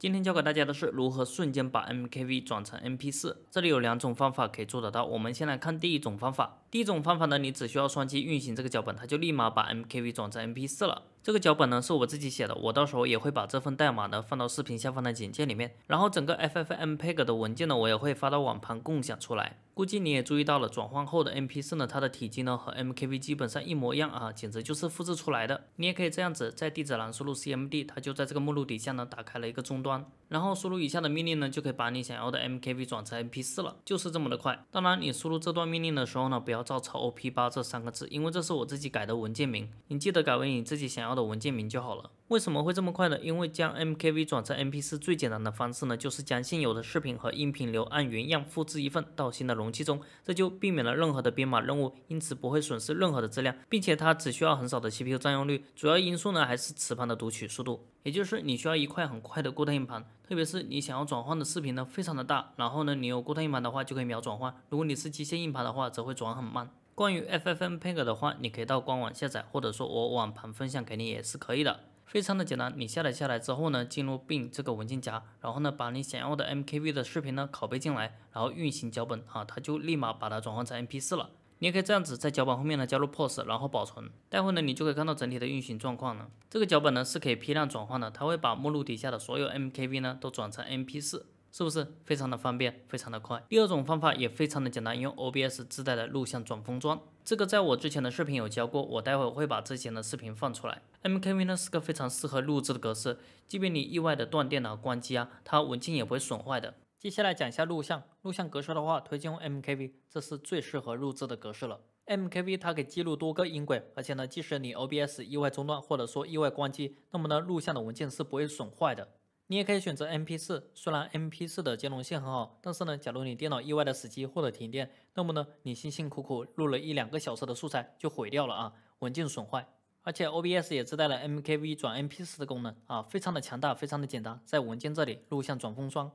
今天教给大家的是如何瞬间把 MKV 转成 MP4。这里有两种方法可以做得到。我们先来看第一种方法。第一种方法呢，你只需要双击运行这个脚本，它就立马把 MKV 转成 MP4 了。这个脚本呢是我自己写的，我到时候也会把这份代码呢放到视频下方的简介里面。然后整个 ffmpeg 的文件呢，我也会发到网盘共享出来。估计你也注意到了，转换后的 MP4 呢，它的体积呢和 MKV 基本上一模一样啊，简直就是复制出来的。你也可以这样子，在地址栏输入 CMD，它就在这个目录底下呢打开了一个终端，然后输入以下的命令呢，就可以把你想要的 MKV 转成 MP4 了，就是这么的快。当然，你输入这段命令的时候呢，不要照抄 O P 八这三个字，因为这是我自己改的文件名，你记得改为你自己想要的文件名就好了。为什么会这么快呢？因为将 MKV 转成 MP4 最简单的方式呢，就是将现有的视频和音频流按原样复制一份到新的容器中，这就避免了任何的编码任务，因此不会损失任何的质量，并且它只需要很少的 CPU 占用率，主要因素呢还是磁盘的读取速度，也就是你需要一块很快的固态硬盘，特别是你想要转换的视频呢非常的大，然后呢你有固态硬盘的话就可以秒转换，如果你是机械硬盘的话则会转很慢。关于 FFmpeg 的话，你可以到官网下载，或者说我网盘分享给你也是可以的。非常的简单，你下载下来之后呢，进入 bin 这个文件夹，然后呢，把你想要的 MKV 的视频呢，拷贝进来，然后运行脚本啊，它就立马把它转换成 MP4 了。你也可以这样子，在脚本后面呢，加入 pos，然后保存，待会呢，你就可以看到整体的运行状况了。这个脚本呢，是可以批量转换的，它会把目录底下的所有 MKV 呢，都转成 MP4，是不是非常的方便，非常的快？第二种方法也非常的简单，用 OBS 自带的录像转封装。这个在我之前的视频有教过，我待会儿会把之前的视频放出来。MKV 呢是个非常适合录制的格式，即便你意外的断电脑关机啊，它文件也不会损坏的。接下来讲一下录像，录像格式的话推荐用 MKV，这是最适合录制的格式了。MKV 它可以记录多个音轨，而且呢，即使你 OBS 意外中断或者说意外关机，那么呢，录像的文件是不会损坏的。你也可以选择 MP4，虽然 MP4 的兼容性很好，但是呢，假如你电脑意外的死机或者停电，那么呢，你辛辛苦苦录了一两个小时的素材就毁掉了啊，文件损坏。而且 OBS 也自带了 MKV 转 MP4 的功能啊，非常的强大，非常的简单，在文件这里录像转封装，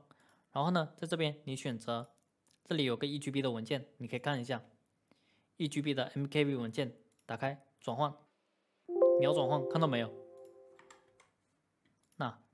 然后呢，在这边你选择，这里有个 EGB 的文件，你可以看一下，EGB 的 MKV 文件，打开转换，秒转换，看到没有？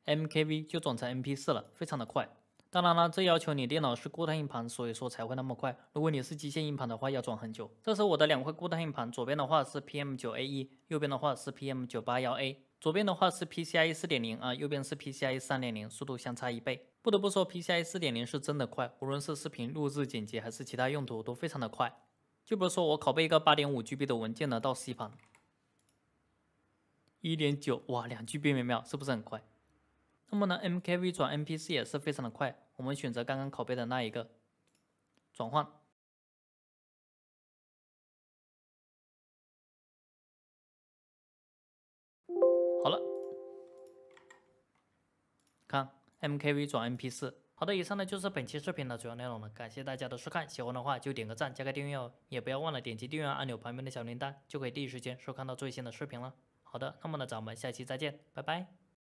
mkv 就转成 mp4 了，非常的快。当然了，这要求你电脑是固态硬盘，所以说才会那么快。如果你是机械硬盘的话，要转很久。这是我的两块固态硬盘，左边的话是 pm9a1，右边的话是 pm981a。左边的话是 PCIe 4.0啊，右边是 PCIe 3.0，速度相差一倍。不得不说 PCIe 4.0是真的快，无论是视频录制、剪辑还是其他用途，都非常的快。就比如说我拷贝一个 8.5G b 的文件呢到 C 盘，一点九，哇，两 G B 每秒，是不是很快？那么呢，MKV 转 MP4 也是非常的快。我们选择刚刚拷贝的那一个转换，好了，看 MKV 转 MP4。好的，以上呢就是本期视频的主要内容了。感谢大家的收看，喜欢的话就点个赞，加个订阅哦。也不要忘了点击订阅按钮旁边的小铃铛，就可以第一时间收看到最新的视频了。好的，那么呢，咱们下期再见，拜拜。